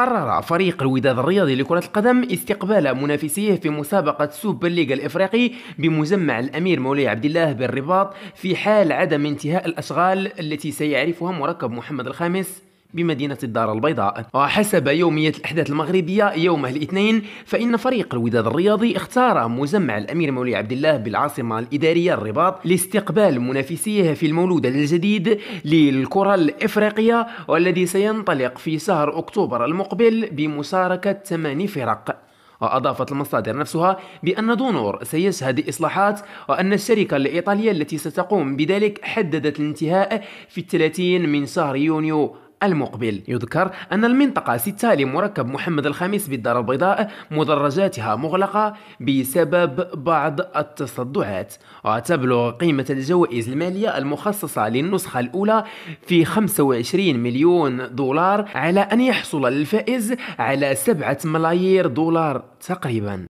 قرر فريق الوداد الرياضي لكرة القدم استقبال منافسيه في مسابقة سوبر ليغا الإفريقي بمجمع الأمير مولاي عبد الله بالرباط في حال عدم انتهاء الأشغال التي سيعرفها مركب محمد الخامس بمدينة الدار البيضاء وحسب يومية الأحداث المغربية يوم الاثنين فإن فريق الوداد الرياضي اختار مجمع الأمير مولي عبد الله بالعاصمة الإدارية الرباط لاستقبال منافسيه في المولود الجديد للكرة الإفريقية والذي سينطلق في شهر أكتوبر المقبل بمشاركة ثماني فرق وأضافت المصادر نفسها بأن دونور سيشهد إصلاحات وأن الشركة الإيطالية التي ستقوم بذلك حددت الانتهاء في الثلاثين من شهر يونيو المقبل يذكر أن المنطقة 6 لمركب محمد الخامس بالدار البيضاء مدرجاتها مغلقة بسبب بعض التصدعات وتبلغ قيمة الجوائز المالية المخصصة للنسخة الأولى في 25 مليون دولار على أن يحصل الفائز على 7 ملايير دولار تقريبا